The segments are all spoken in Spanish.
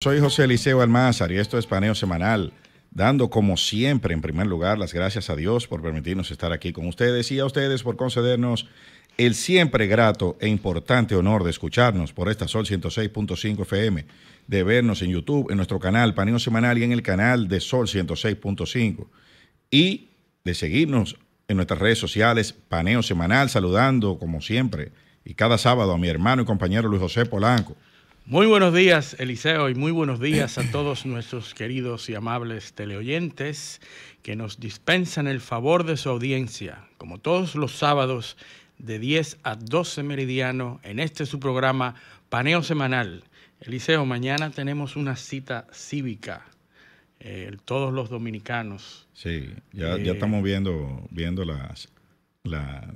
Soy José Eliseo Almázar y esto es Paneo Semanal, dando como siempre, en primer lugar, las gracias a Dios por permitirnos estar aquí con ustedes y a ustedes por concedernos el siempre grato e importante honor de escucharnos por esta Sol 106.5 FM, de vernos en YouTube, en nuestro canal Paneo Semanal y en el canal de Sol 106.5 y de seguirnos en nuestras redes sociales Paneo Semanal, saludando como siempre y cada sábado a mi hermano y compañero Luis José Polanco muy buenos días, Eliseo, y muy buenos días a todos nuestros queridos y amables teleoyentes que nos dispensan el favor de su audiencia, como todos los sábados de 10 a 12 meridiano en este su programa Paneo Semanal. Eliseo, mañana tenemos una cita cívica, eh, todos los dominicanos. Sí, ya, eh, estamos viendo, viendo las, la,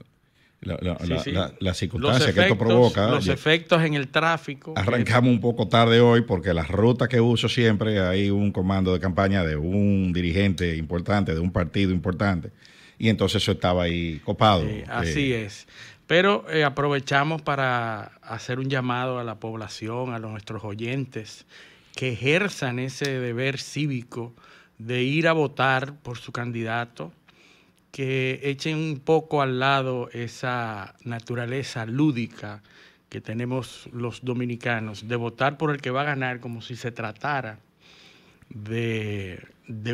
la, circunstancias que esto provoca. Los efectos en el tráfico. Arrancamos un poco tarde hoy porque las rutas que uso siempre hay un comando de campaña de un dirigente importante, de un partido importante, y entonces eso estaba ahí copado. Eh, eh. así es. Pero eh, aprovechamos para hacer un llamado a la población, a nuestros oyentes, que ejerzan ese deber cívico de ir a votar por su candidato que echen un poco al lado esa naturaleza lúdica que tenemos los dominicanos de votar por el que va a ganar como si se tratara de,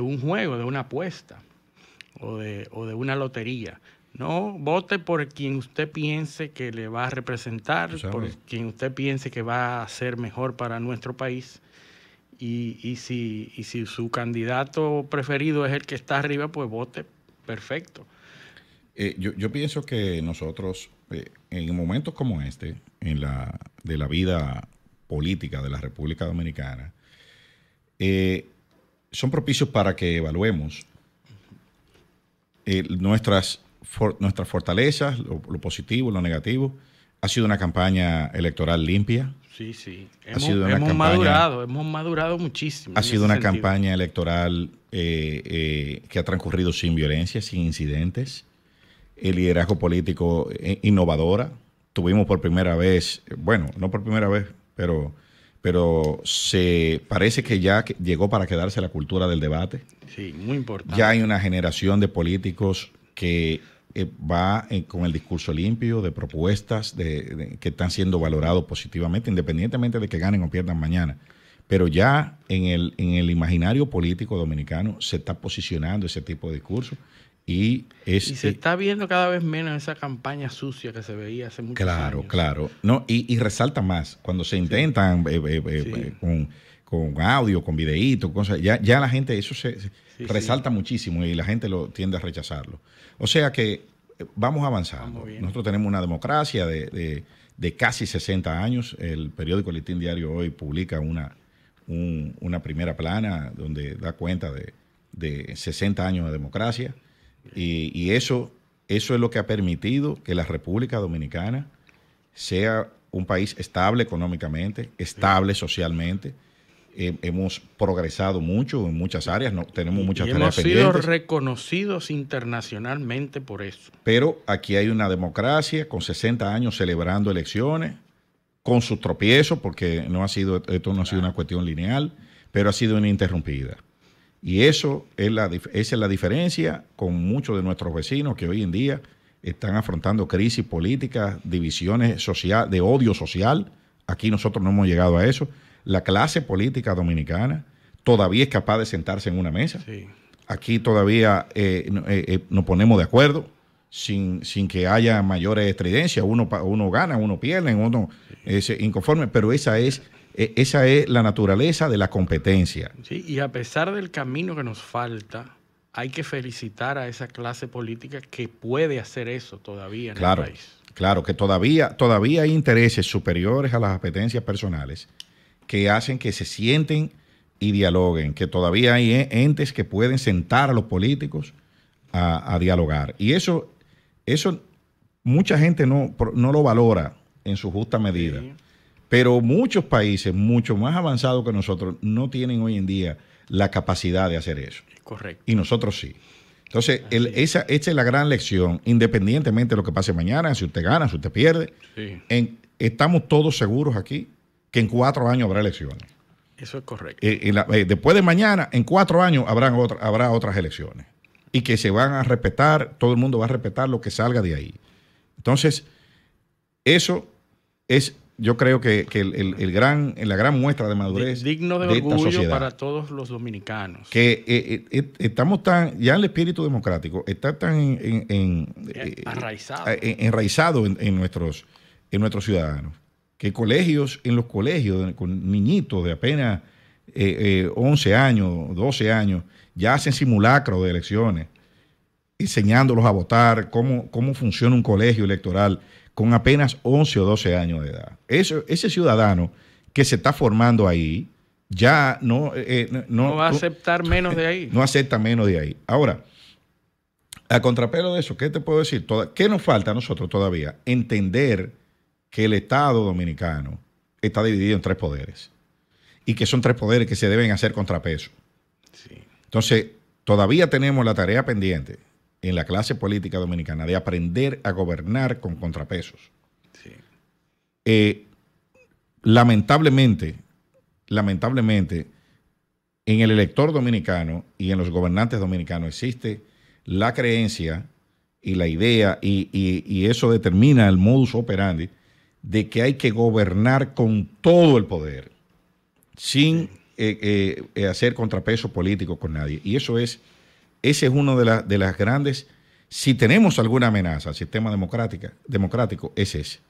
un juego, de una apuesta o de, una lotería. No vote por quien usted piense que le va a representar, por quien usted piense que va a ser mejor para nuestro país. Y, si, y si su candidato preferido es el que está arriba, pues vote Perfecto. Eh, yo, pienso que nosotros, eh, en momentos como este, en la, de la vida política de la República Dominicana, eh, son propicios para que evaluemos nuestras, nuestras fortalezas, lo positivo, lo negativo. Ha sido una campaña electoral limpia, Sí, sí. Hemos, madurado, hemos madurado muchísimo. Ha sido una campaña electoral eh, eh, que ha transcurrido sin violencia, sin incidentes. El liderazgo político eh, innovadora. Tuvimos por primera vez, bueno, no por primera vez, pero, pero se parece que ya llegó para quedarse la cultura del debate. Sí, muy importante. Ya hay una generación de políticos que eh, va eh, con el discurso limpio de propuestas de, que están siendo valorados positivamente, independientemente de que ganen o pierdan mañana. Pero ya en el, en el imaginario político dominicano se está posicionando ese tipo de discurso. Y, es, y se eh, está viendo cada vez menos esa campaña sucia que se veía hace muchos claro, años. Claro, claro. No, y, resalta más cuando se intentan con con audio, con videíto, cosas. Ya, ya la gente, eso se, resalta muchísimo y la gente lo tiende a rechazarlo. O sea que eh, vamos avanzando. Nosotros tenemos una democracia de, casi 60 años. El periódico litín Diario hoy publica una, una primera plana donde da cuenta de, 60 años de democracia. Y, eso, eso es lo que ha permitido que la República Dominicana sea un país estable económicamente, estable socialmente eh, hemos progresado mucho en muchas áreas, no, tenemos muchas y hemos sido reconocidos internacionalmente por eso. Pero aquí hay una democracia con 60 años celebrando elecciones, con sus tropiezos, porque no ha sido, esto no ha sido una cuestión lineal, pero ha sido ininterrumpida. Y eso es la, esa es la diferencia con muchos de nuestros vecinos que hoy en día están afrontando crisis políticas, divisiones social, de odio social. Aquí nosotros no hemos llegado a eso la clase política dominicana todavía es capaz de sentarse en una mesa. Aquí todavía eh, eh, eh, nos ponemos de acuerdo sin, que haya mayores estridencias. Uno, uno gana, uno pierde, uno es inconforme, pero esa es, e, esa es la naturaleza de la competencia. y a pesar del camino que nos falta, hay que felicitar a esa clase política que puede hacer eso todavía en el país. Claro, que todavía, todavía hay intereses superiores a las apetencias personales que hacen que se sienten y dialoguen, que todavía hay e-, entes que pueden sentar a los políticos a, dialogar. Y eso, eso mucha gente no, lo valora en su justa medida. Pero muchos países, mucho más avanzados que nosotros, no tienen hoy en día la capacidad de hacer eso. Correcto. Y nosotros sí. Entonces, esa, es la gran lección, independientemente de lo que pase mañana, si usted gana, si usted pierde. estamos todos seguros aquí que en cuatro años habrá elecciones. Eso es correcto. Eh, eh, después de mañana, en cuatro años habrán habrá otras elecciones y que se van a respetar, todo el mundo va a respetar lo que salga de ahí. Entonces, eso es, yo creo que, el, el, la gran muestra de madurez. Digno de, orgullo para todos los dominicanos. Que eh, estamos tan, ya el espíritu democrático está tan en, enraizado, en, nuestros, en nuestros ciudadanos, que colegios, en los colegios, con niñitos de apenas 11 eh, eh, años, 12 años, ya hacen simulacro de elecciones, enseñándolos a votar, cómo, cómo funciona un colegio electoral con apenas 11 o 12 años de edad. ese ciudadano que se está formando ahí, ya no, eh, no, va a aceptar menos de ahí. No acepta menos de ahí. Ahora, a contrapelo de eso, ¿qué te puedo decir? ¿Qué nos falta a nosotros todavía? Entender que el Estado dominicano está dividido en tres poderes y que son tres poderes que se deben hacer contrapeso. Entonces, todavía tenemos la tarea pendiente en la clase política dominicana de aprender a gobernar con contrapesos. Eh, lamentablemente, lamentablemente, en el elector dominicano y en los gobernantes dominicanos existe la creencia y la idea, y eso determina el modus operandi de que hay que gobernar con todo el poder, sin eh, eh, eh, hacer contrapeso político con nadie. Y eso es, ese es uno de, la, de las grandes, si tenemos alguna amenaza al sistema democrática, democrático, es ese.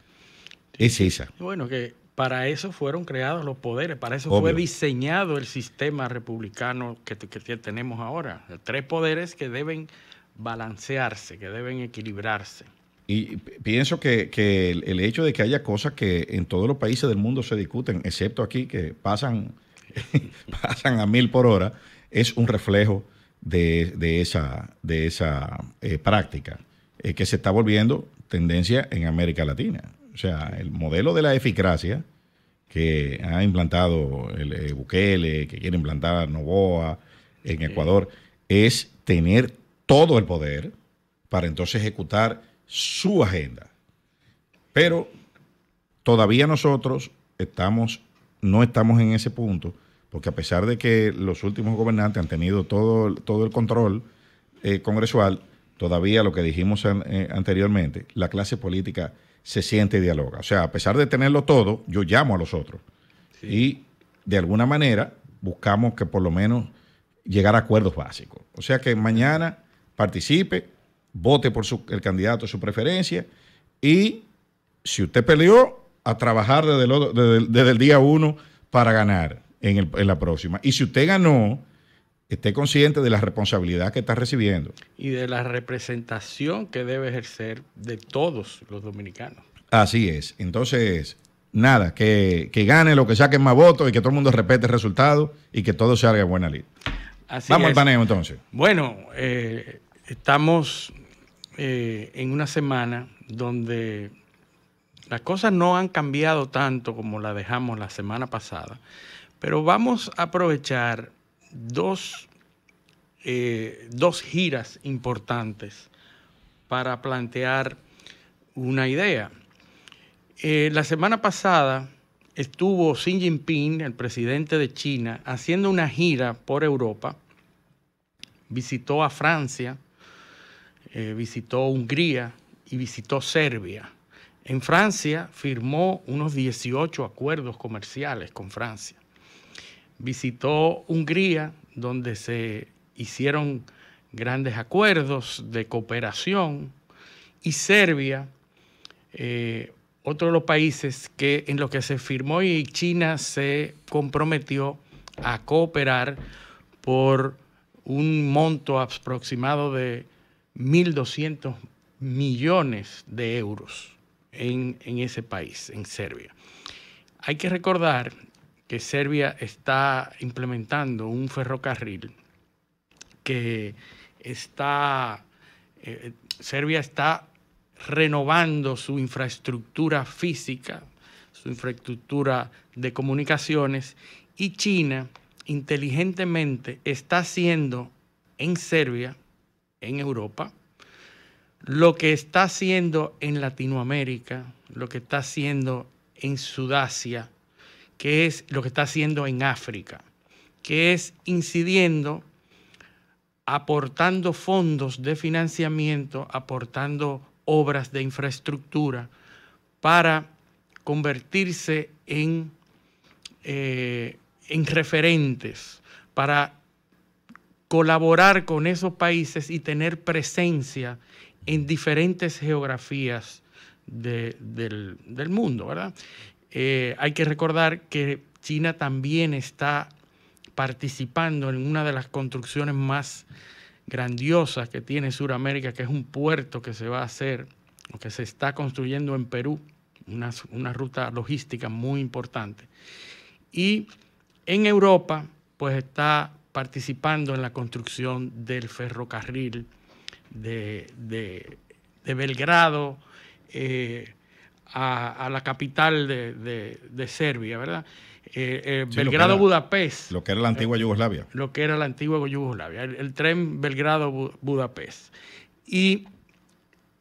Es esa. Bueno, que para eso fueron creados los poderes, para eso fue diseñado el sistema republicano que, que tenemos ahora. Tres poderes que deben balancearse, que deben equilibrarse. Y pienso que, el, hecho de que haya cosas que en todos los países del mundo se discuten, excepto aquí, que pasan, pasan a mil por hora, es un reflejo de, esa, de esa eh, práctica eh, que se está volviendo tendencia en América Latina. O sea, el modelo de la eficacia que ha implantado el, eh, Bukele, que quiere implantar Novoa en Ecuador, es tener todo el poder para entonces ejecutar su agenda. Pero todavía nosotros estamos, no estamos en ese punto, porque a pesar de que los últimos gobernantes han tenido todo, todo el control eh, congresual, todavía lo que dijimos eh, anteriormente, la clase política se siente y dialoga. O sea, a pesar de tenerlo todo, yo llamo a los otros. Y de alguna manera buscamos que por lo menos llegar a acuerdos básicos. O sea que mañana participe, vote por el candidato de su preferencia y si usted peleó, a trabajar desde el, desde, el día uno para ganar en, el, en, la próxima. Y si usted ganó, esté consciente de la responsabilidad que está recibiendo. Y de la representación que debe ejercer de todos los dominicanos. Así es. Entonces, nada, que, que gane lo que saquen más votos y que todo el mundo respete el resultado y que todo salga buena lid. Vamos al paneo entonces. Bueno, eh, estamos eh, en una semana donde las cosas no han cambiado tanto como la dejamos la semana pasada, pero vamos a aprovechar dos, eh, dos giras importantes para plantear una idea. Eh, la semana pasada estuvo Xi Jinping, el presidente de China, haciendo una gira por Europa, visitó a Francia, eh, visitó Hungría y visitó Serbia. En Francia firmó unos 18 acuerdos comerciales con Francia. Visitó Hungría, donde se hicieron grandes acuerdos de cooperación, y Serbia, eh, otro de los países que, en los que se firmó y China se comprometió a cooperar por un monto aproximado de 1.200 millones de euros en, ese país, en Serbia. Hay que recordar que Serbia está implementando un ferrocarril que está, eh, Serbia está renovando su infraestructura física, su infraestructura de comunicaciones, y China inteligentemente está haciendo en Serbia en Europa, lo que está haciendo en Latinoamérica, lo que está haciendo en Sudasia, que es lo que está haciendo en África, que es incidiendo, aportando fondos de financiamiento, aportando obras de infraestructura para convertirse en, eh, en referentes, para colaborar con esos países y tener presencia en diferentes geografías del, mundo, ¿verdad? Eh, hay que recordar que China también está participando en una de las construcciones más grandiosas que tiene Sudamérica, que es un puerto que se va a hacer, o que se está construyendo en Perú, una, una ruta logística muy importante. Y en Europa, pues está participando en la construcción del ferrocarril de, Belgrado eh, a, la capital de, Serbia, ¿verdad? Eh, eh, Belgrado-Budapest. Lo, que era la antigua Yugoslavia. Lo que era la antigua Yugoslavia, el tren Belgrado-Budapest. Y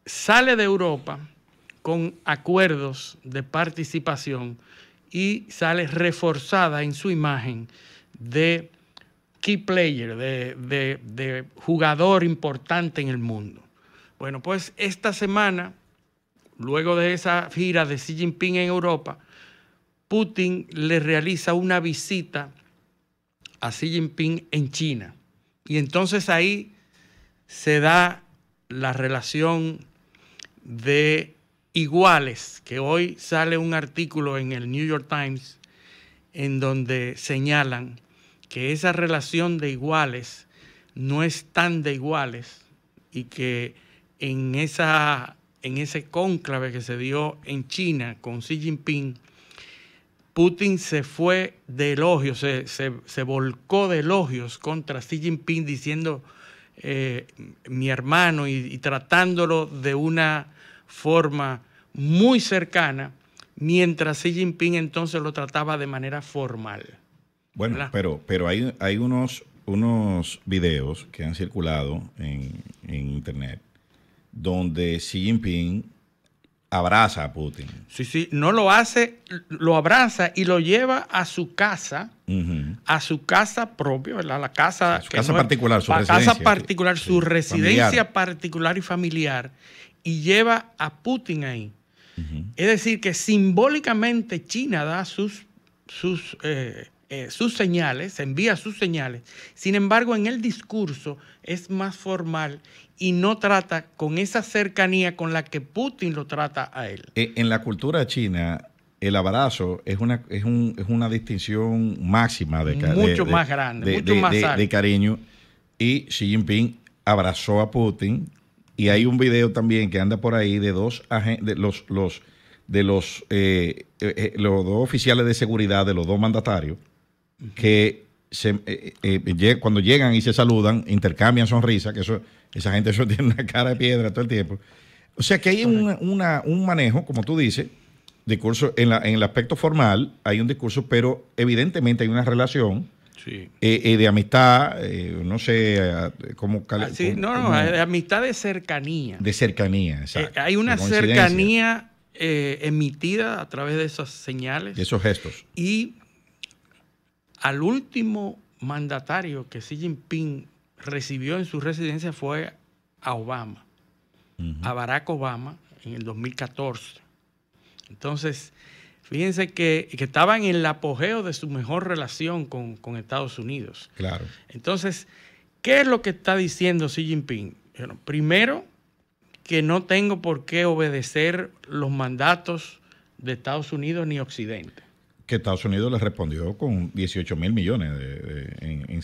sale de Europa con acuerdos de participación y sale reforzada en su imagen de player, de, de jugador importante en el mundo. Bueno, pues esta semana, luego de esa gira de Xi Jinping en Europa, Putin le realiza una visita a Xi Jinping en China. Y entonces ahí se da la relación de iguales, que hoy sale un artículo en el New York Times en donde señalan que esa relación de iguales no es tan de iguales y que en, esa, en ese cónclave que se dio en China con Xi Jinping, Putin se fue de elogios, se, volcó de elogios contra Xi Jinping diciendo eh, mi hermano y tratándolo de una forma muy cercana, mientras Xi Jinping entonces lo trataba de manera formal. Bueno, pero, pero hay, hay unos, unos videos que han circulado en, internet donde Xi Jinping abraza a Putin. Sí, sí, no lo hace, lo abraza y lo lleva a su casa, a su casa propia, ¿verdad? La casa, su casa particular, su residencia. casa particular, su residencia particular y familiar, y lleva a Putin ahí. Es decir, que simbólicamente China da sus, sus eh, eh, sus señales, envía sus señales. Sin embargo, en el discurso es más formal y no trata con esa cercanía con la que Putin lo trata a él. Eh, en la cultura china, el abrazo es una, es, un, es una distinción máxima de cariño. Mucho más grande, de, mucho más cariño. Y Xi Jinping abrazó a Putin. Y hay un video también que anda por ahí de dos de los, los, de los, eh, los dos oficiales de seguridad, de los dos mandatarios, que se, eh, eh, eh, cuando llegan y se saludan, intercambian sonrisas, que eso, esa gente eso tiene una cara de piedra todo el tiempo. O sea que hay un manejo, como tú dices, discurso en, la, en el aspecto formal, hay un discurso, pero evidentemente hay una relación. Sí. de amistad, no sé ah, cómo. no, no, amistad de cercanía. De cercanía, exacto. hay una cercanía emitida a través de esas señales. De esos gestos. Y al último mandatario que Xi Jinping recibió en su residencia fue a Obama, a Barack Obama en el 2014. Entonces, fíjense que, estaban estaba en el apogeo de su mejor relación con, Estados Unidos. Claro. Entonces, ¿qué es lo que está diciendo Xi Jinping? primero, que no tengo por qué obedecer los mandatos de Estados Unidos ni Occidente que Estados Unidos le respondió con 18 mil millones de, en,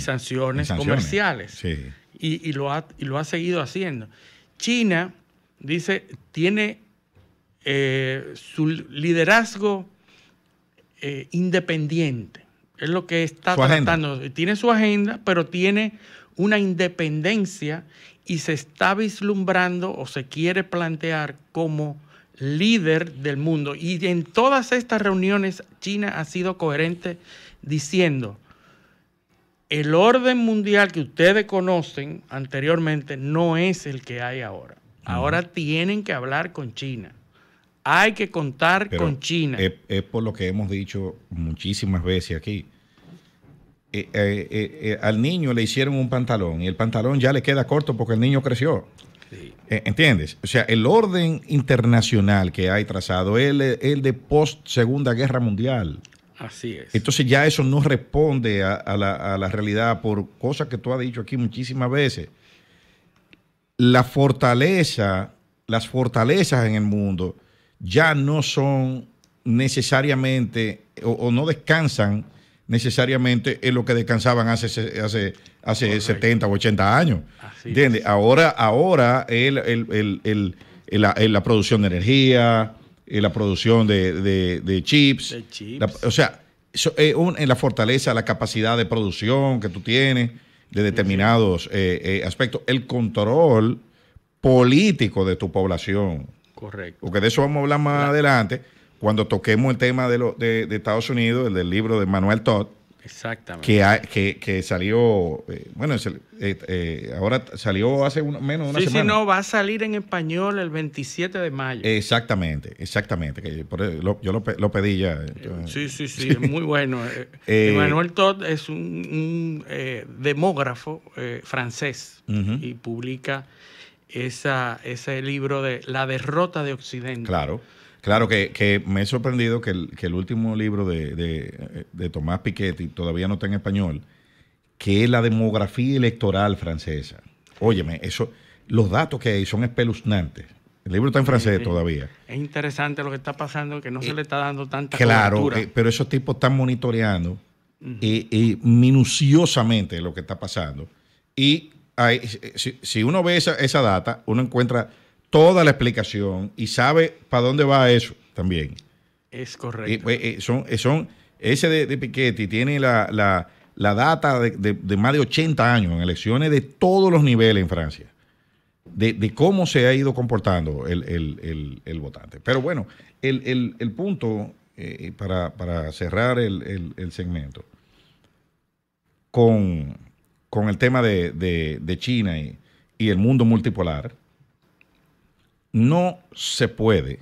sanciones comerciales. Sí. Y, lo ha, y lo ha seguido haciendo. China, dice, tiene eh, su liderazgo eh, independiente. Es lo que está tratando. Tiene su agenda, pero tiene una independencia y se está vislumbrando o se quiere plantear como líder del mundo. Y en todas estas reuniones, China ha sido coherente diciendo, el orden mundial que ustedes conocen anteriormente no es el que hay ahora. Ahora tienen que hablar con China. Hay que contar con China. Es, por lo que hemos dicho muchísimas veces aquí. Eh, eh, eh, al niño le hicieron un pantalón y el pantalón ya le queda corto porque el niño creció. Eh, ¿Entiendes? O sea, el orden internacional que hay trazado es el, de post Segunda Guerra Mundial. Así es. Entonces ya eso no responde a, la, realidad por cosas que tú has dicho aquí muchísimas veces. La fortaleza, las fortalezas en el mundo ya no son necesariamente o, no descansan necesariamente en lo que descansaban hace hace 70 o 80 años. Ahora, ahora la, producción de energía, eh, la producción de, chips, o sea, en la fortaleza, la capacidad de producción que tú tienes de determinados eh, eh, aspectos, el control político de tu población. Correcto. Porque de eso vamos a hablar más adelante, cuando toquemos el tema de, lo, de Estados Unidos, el del libro de Manuel Todd, Exactamente. Que, que, salió, eh, bueno, eh, eh, ahora salió hace menos de una sí, semana. Sí, no, va a salir en español el 27 de mayo. Exactamente, exactamente. Que yo lo, pedí ya. sí, sí, sí, es muy bueno. Emmanuel Todd es un, demógrafo francés y publica esa, ese libro de La derrota de Occidente. Claro Claro que, me he sorprendido que el, último libro de, Tomás Piquetti, todavía no está en español, que es la demografía electoral francesa. Óyeme, eso, los datos que hay son espeluznantes. El libro está en francés todavía. Es interesante lo que está pasando, que no se eh, le está dando tanta Claro, eh, pero esos tipos están monitoreando eh, minuciosamente lo que está pasando. Y si, si, uno ve esa, esa data, uno encuentra toda la explicación y sabe para dónde va eso también. Es correcto. Pues, eh, son, eh, son, ese de, de, tiene la, la, la data de, más de 80 años en elecciones de todos los niveles en Francia, de, cómo se ha ido comportando el, votante. Pero bueno, el, punto, eh, para, cerrar el, segmento, con, el tema de, China y el mundo multipolar, no se puede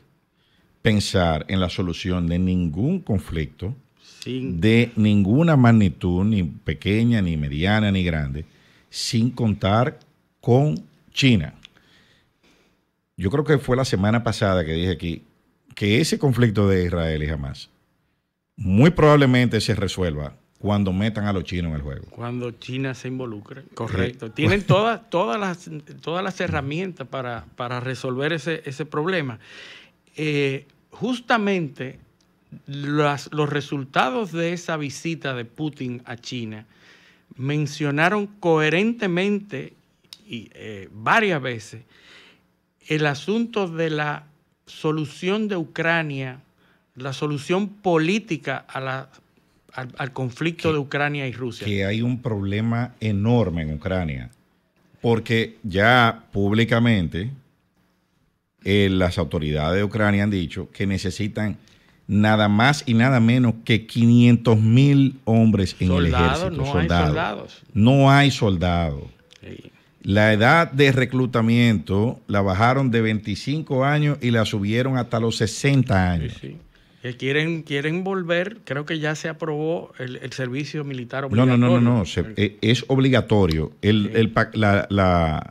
pensar en la solución de ningún conflicto de ninguna magnitud, ni pequeña, ni mediana, ni grande, sin contar con China. Yo creo que fue la semana pasada que dije aquí que ese conflicto de Israel y Hamas muy probablemente se resuelva cuando metan a los chinos en el juego. Cuando China se involucre, correcto. Tienen todas, todas, las, todas las herramientas para, resolver ese, problema. Eh, justamente los resultados de esa visita de Putin a China mencionaron coherentemente y, eh, varias veces el asunto de la solución de Ucrania, la solución política a la al, conflicto de Ucrania y Rusia. Que hay un problema enorme en Ucrania, porque ya públicamente eh, las autoridades de Ucrania han dicho que necesitan nada más y nada menos que 500 mil hombres en el ejército. No soldados. hay soldados. No hay soldados. La edad de reclutamiento la bajaron de 25 años y la subieron hasta los 60 años quieren, quieren volver, creo que ya se aprobó el, servicio militar obligatorio. No, no, no, no, no. Eh, es obligatorio. El, la,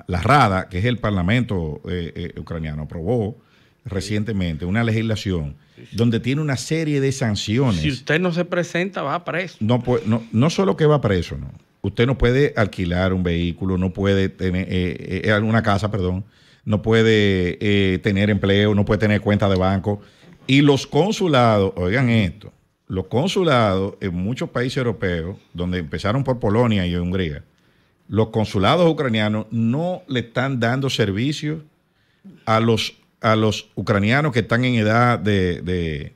Rada, que es el Parlamento eh, eh, ucraniano, aprobó recientemente una legislación donde tiene una serie de sanciones. Si usted no se presenta, va preso. No, no, no solo que va preso, no. Usted no puede alquilar un vehículo, no puede tener eh, una casa, perdón, no puede tener empleo, no puede tener cuenta de banco y los consulados, oigan esto, los consulados en muchos países europeos, donde empezaron por Polonia y Hungría, los consulados ucranianos no le están dando servicio a los, a los ucranianos que están en edad de, de,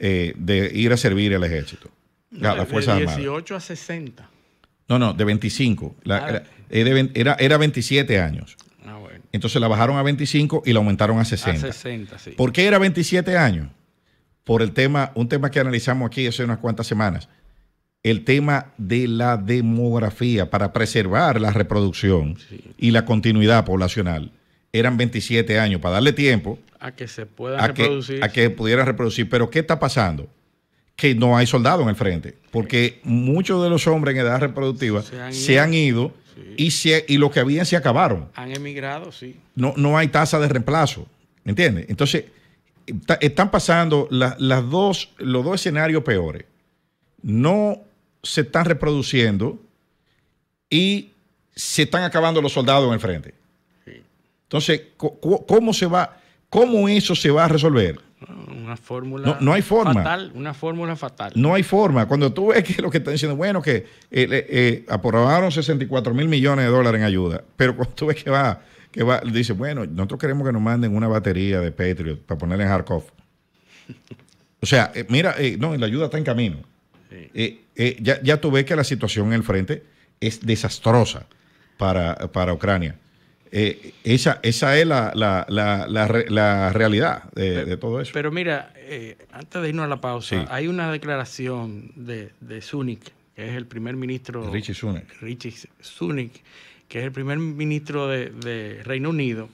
eh, ir a servir al ejército, la Fuerza De 18 a 60. No, no, de 25. La, ah. eh, era, era, era, 27 años. Ah, entonces la bajaron a 25 y la aumentaron a 60. A 60 sí. ¿Por qué era 27 años? Por el tema, un tema que analizamos aquí hace unas cuantas semanas, el tema de la demografía para preservar la reproducción y la continuidad poblacional. Eran 27 años para darle tiempo a que se pueda reproducir. a que pudiera reproducir. Pero ¿qué está pasando? que no hay soldados en el frente, porque muchos de los hombres en edad reproductiva se han ido, y, y los que habían se acabaron. Han emigrado, sí. No, no hay tasa de reemplazo, ¿me entiendes? Entonces, están pasando las dos, los dos escenarios peores. No se están reproduciendo y se están acabando los soldados en el frente. Entonces, ¿cómo se va, cómo eso se va a resolver? Una fórmula no, hay forma. fatal. Una fórmula fatal. No hay forma. Cuando tú ves que lo que están diciendo, bueno, que eh, eh, aprobaron 64 mil millones de dólares en ayuda, pero cuando tú ves que va, que va, dice, bueno, nosotros queremos que nos manden una batería de Patriot para ponerle en Harkov O sea, eh, mira, no, la ayuda está en camino. ya, ya tú ves que la situación en el frente es desastrosa para Ucrania. Eh, esa, esa es la, la, la, realidad de, todo eso. Pero mira, eh, antes de irnos a la pausa, hay una declaración de, de Sunik, que es el primer ministro. Richie Sunak. Richie Sunak, que es el primer ministro de, Reino Unido,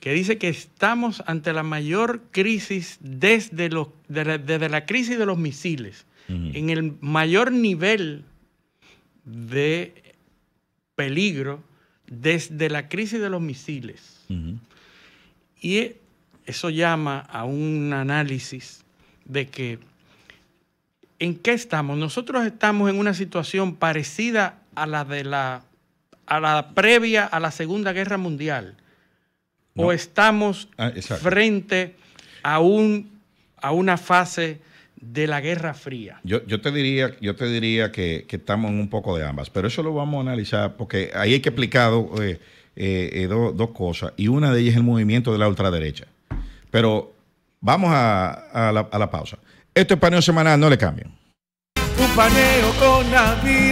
que dice que estamos ante la mayor crisis desde, los, la crisis de los misiles, en el mayor nivel de peligro desde la crisis de los misiles. Y eso llama a un análisis de que en qué estamos. Nosotros estamos en una situación parecida a la de la a la previa a la Segunda Guerra Mundial. O estamos ah, frente a un a una fase de la Guerra Fría. Yo, te diría, yo te diría que, estamos en un poco de ambas, pero eso lo vamos a analizar porque ahí hay que explicar eh, eh, eh, dos cosas y una de ellas es el movimiento de la ultraderecha. Pero vamos a, a, la, pausa. Esto es paneo semanal, no le cambien. Un paneo con la